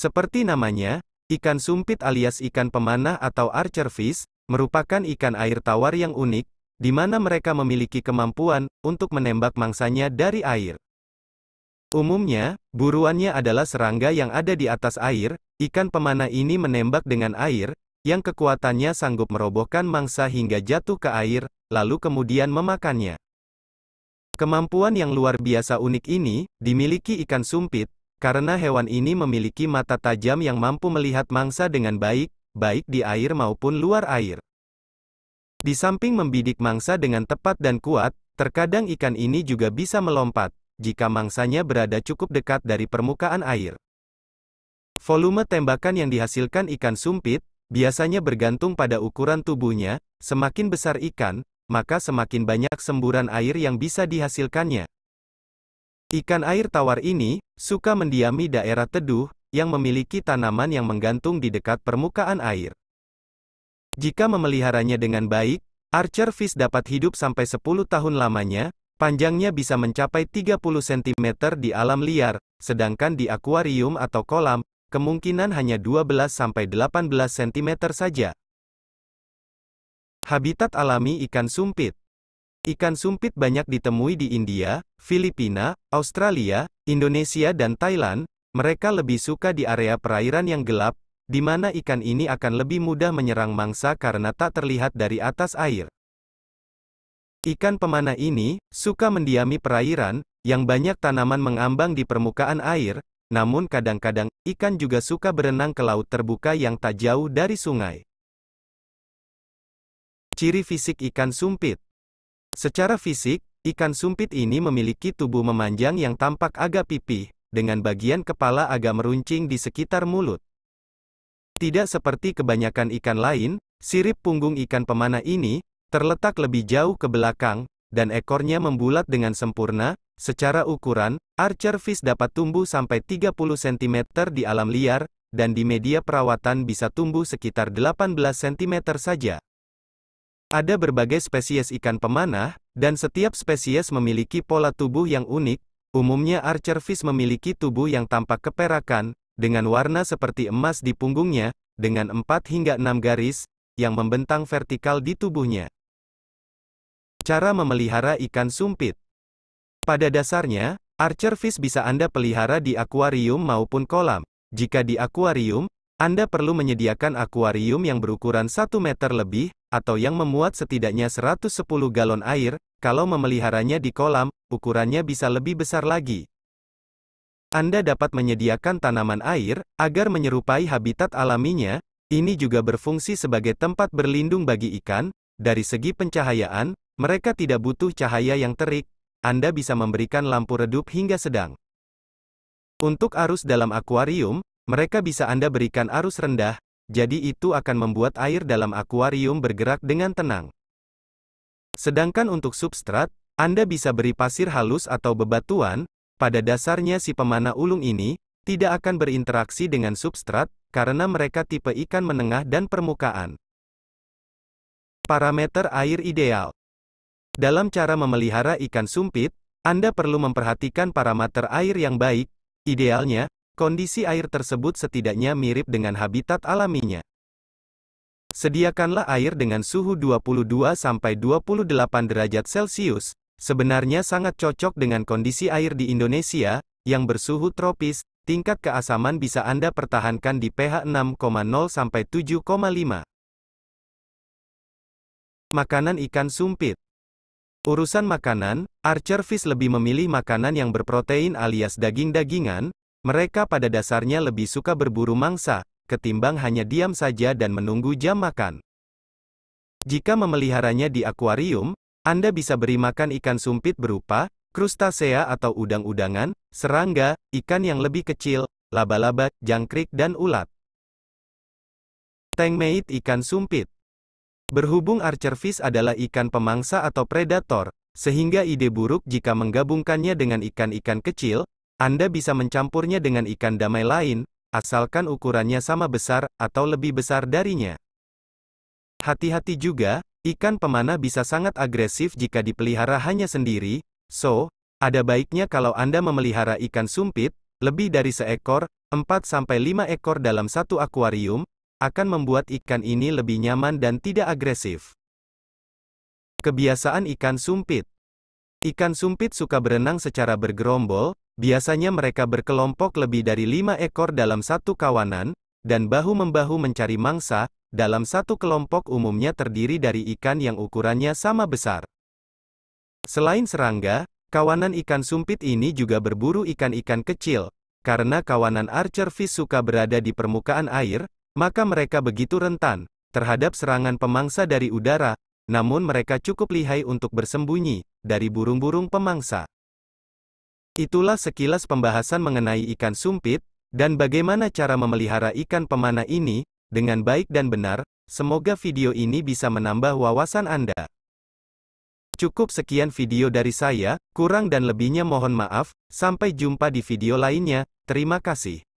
Seperti namanya, ikan sumpit alias ikan pemanah atau Archerfish merupakan ikan air tawar yang unik, di mana mereka memiliki kemampuan untuk menembak mangsanya dari air. Umumnya, buruannya adalah serangga yang ada di atas air, ikan pemanah ini menembak dengan air, yang kekuatannya sanggup merobohkan mangsa hingga jatuh ke air, lalu kemudian memakannya. Kemampuan yang luar biasa unik ini, dimiliki ikan sumpit, karena hewan ini memiliki mata tajam yang mampu melihat mangsa dengan baik, baik di air maupun luar air. Di samping membidik mangsa dengan tepat dan kuat, terkadang ikan ini juga bisa melompat, jika mangsanya berada cukup dekat dari permukaan air. Volume tembakan yang dihasilkan ikan sumpit, biasanya bergantung pada ukuran tubuhnya, semakin besar ikan, maka semakin banyak semburan air yang bisa dihasilkannya. Ikan air tawar ini suka mendiami daerah teduh yang memiliki tanaman yang menggantung di dekat permukaan air. Jika memeliharanya dengan baik, archer fish dapat hidup sampai 10 tahun lamanya, panjangnya bisa mencapai 30 cm di alam liar, sedangkan di akuarium atau kolam, kemungkinan hanya 12 sampai 18 cm saja. Habitat alami ikan sumpit Ikan sumpit banyak ditemui di India, Filipina, Australia, Indonesia dan Thailand, mereka lebih suka di area perairan yang gelap, di mana ikan ini akan lebih mudah menyerang mangsa karena tak terlihat dari atas air. Ikan pemana ini suka mendiami perairan, yang banyak tanaman mengambang di permukaan air, namun kadang-kadang ikan juga suka berenang ke laut terbuka yang tak jauh dari sungai. Ciri fisik ikan sumpit Secara fisik, ikan sumpit ini memiliki tubuh memanjang yang tampak agak pipih, dengan bagian kepala agak meruncing di sekitar mulut. Tidak seperti kebanyakan ikan lain, sirip punggung ikan pemana ini terletak lebih jauh ke belakang, dan ekornya membulat dengan sempurna. Secara ukuran, archer fish dapat tumbuh sampai 30 cm di alam liar, dan di media perawatan bisa tumbuh sekitar 18 cm saja. Ada berbagai spesies ikan pemanah, dan setiap spesies memiliki pola tubuh yang unik, umumnya archerfish memiliki tubuh yang tampak keperakan, dengan warna seperti emas di punggungnya, dengan 4 hingga 6 garis, yang membentang vertikal di tubuhnya. Cara memelihara ikan sumpit Pada dasarnya, archerfish bisa Anda pelihara di akuarium maupun kolam. Jika di akuarium, anda perlu menyediakan akuarium yang berukuran 1 meter lebih, atau yang memuat setidaknya 110 galon air, kalau memeliharanya di kolam, ukurannya bisa lebih besar lagi. Anda dapat menyediakan tanaman air, agar menyerupai habitat alaminya, ini juga berfungsi sebagai tempat berlindung bagi ikan, dari segi pencahayaan, mereka tidak butuh cahaya yang terik, Anda bisa memberikan lampu redup hingga sedang. Untuk arus dalam akuarium, mereka bisa Anda berikan arus rendah, jadi itu akan membuat air dalam akuarium bergerak dengan tenang. Sedangkan untuk substrat, Anda bisa beri pasir halus atau bebatuan, pada dasarnya si pemanah ulung ini, tidak akan berinteraksi dengan substrat, karena mereka tipe ikan menengah dan permukaan. Parameter air ideal Dalam cara memelihara ikan sumpit, Anda perlu memperhatikan parameter air yang baik, idealnya, Kondisi air tersebut setidaknya mirip dengan habitat alaminya. Sediakanlah air dengan suhu 22 28 derajat Celcius. Sebenarnya sangat cocok dengan kondisi air di Indonesia yang bersuhu tropis. Tingkat keasaman bisa Anda pertahankan di pH 6,0 7,5. Makanan ikan sumpit. Urusan makanan, Archerfish lebih memilih makanan yang berprotein alias daging-dagingan, mereka pada dasarnya lebih suka berburu mangsa, ketimbang hanya diam saja dan menunggu jam makan. Jika memeliharanya di akuarium, Anda bisa beri makan ikan sumpit berupa krustasea atau udang-udangan, serangga, ikan yang lebih kecil, laba-laba, jangkrik dan ulat. Tengmeit ikan sumpit Berhubung archerfish adalah ikan pemangsa atau predator, sehingga ide buruk jika menggabungkannya dengan ikan-ikan kecil, anda bisa mencampurnya dengan ikan damai lain, asalkan ukurannya sama besar atau lebih besar darinya. Hati-hati juga, ikan pemanah bisa sangat agresif jika dipelihara hanya sendiri, so, ada baiknya kalau Anda memelihara ikan sumpit, lebih dari seekor, 4-5 ekor dalam satu akuarium, akan membuat ikan ini lebih nyaman dan tidak agresif. Kebiasaan ikan sumpit Ikan sumpit suka berenang secara bergerombol, Biasanya mereka berkelompok lebih dari lima ekor dalam satu kawanan, dan bahu-membahu mencari mangsa, dalam satu kelompok umumnya terdiri dari ikan yang ukurannya sama besar. Selain serangga, kawanan ikan sumpit ini juga berburu ikan-ikan kecil, karena kawanan archer fish suka berada di permukaan air, maka mereka begitu rentan terhadap serangan pemangsa dari udara, namun mereka cukup lihai untuk bersembunyi dari burung-burung pemangsa. Itulah sekilas pembahasan mengenai ikan sumpit, dan bagaimana cara memelihara ikan pemana ini, dengan baik dan benar, semoga video ini bisa menambah wawasan Anda. Cukup sekian video dari saya, kurang dan lebihnya mohon maaf, sampai jumpa di video lainnya, terima kasih.